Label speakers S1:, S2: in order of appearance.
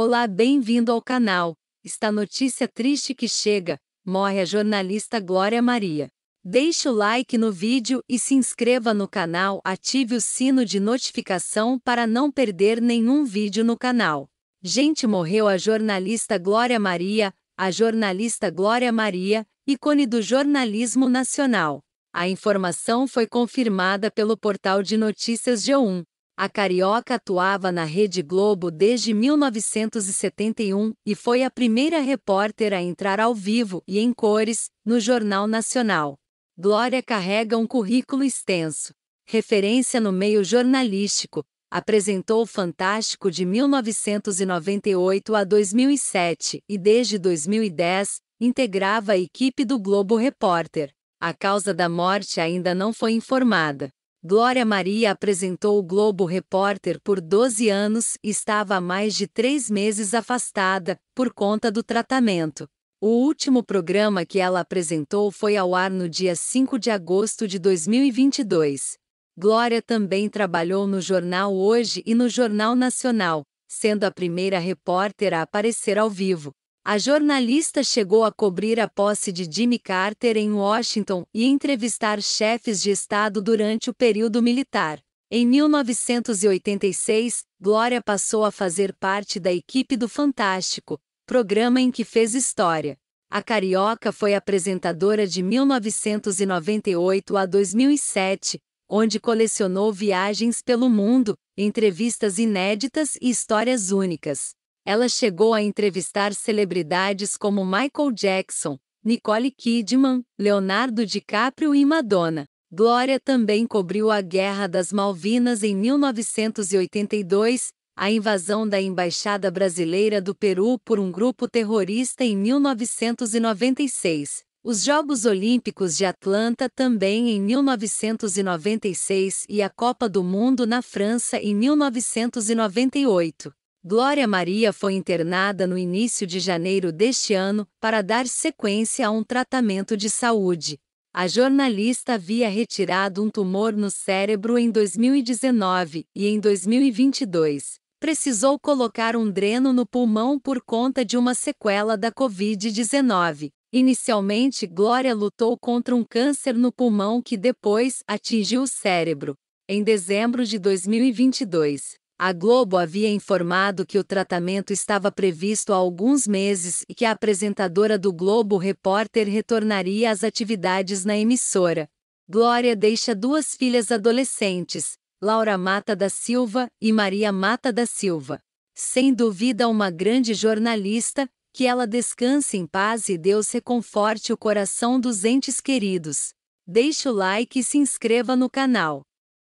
S1: Olá, bem-vindo ao canal. Esta notícia triste que chega: morre a jornalista Glória Maria. Deixe o like no vídeo e se inscreva no canal, ative o sino de notificação para não perder nenhum vídeo no canal. Gente morreu a jornalista Glória Maria, a jornalista Glória Maria, ícone do jornalismo nacional. A informação foi confirmada pelo portal de notícias G1. A Carioca atuava na Rede Globo desde 1971 e foi a primeira repórter a entrar ao vivo e em cores no Jornal Nacional. Glória carrega um currículo extenso. Referência no meio jornalístico, apresentou o Fantástico de 1998 a 2007 e desde 2010 integrava a equipe do Globo Repórter. A causa da morte ainda não foi informada. Glória Maria apresentou o Globo Repórter por 12 anos e estava há mais de três meses afastada, por conta do tratamento. O último programa que ela apresentou foi ao ar no dia 5 de agosto de 2022. Glória também trabalhou no Jornal Hoje e no Jornal Nacional, sendo a primeira repórter a aparecer ao vivo. A jornalista chegou a cobrir a posse de Jimmy Carter em Washington e entrevistar chefes de Estado durante o período militar. Em 1986, Glória passou a fazer parte da equipe do Fantástico, programa em que fez história. A Carioca foi apresentadora de 1998 a 2007, onde colecionou viagens pelo mundo, entrevistas inéditas e histórias únicas ela chegou a entrevistar celebridades como Michael Jackson, Nicole Kidman, Leonardo DiCaprio e Madonna. Glória também cobriu a Guerra das Malvinas em 1982, a invasão da Embaixada Brasileira do Peru por um grupo terrorista em 1996, os Jogos Olímpicos de Atlanta também em 1996 e a Copa do Mundo na França em 1998. Glória Maria foi internada no início de janeiro deste ano para dar sequência a um tratamento de saúde. A jornalista havia retirado um tumor no cérebro em 2019 e em 2022 precisou colocar um dreno no pulmão por conta de uma sequela da Covid-19. Inicialmente, Glória lutou contra um câncer no pulmão que depois atingiu o cérebro. Em dezembro de 2022, a Globo havia informado que o tratamento estava previsto há alguns meses e que a apresentadora do Globo Repórter retornaria às atividades na emissora. Glória deixa duas filhas adolescentes, Laura Mata da Silva e Maria Mata da Silva. Sem dúvida, uma grande jornalista, que ela descanse em paz e Deus reconforte o coração dos entes queridos. Deixe o like e se inscreva no canal.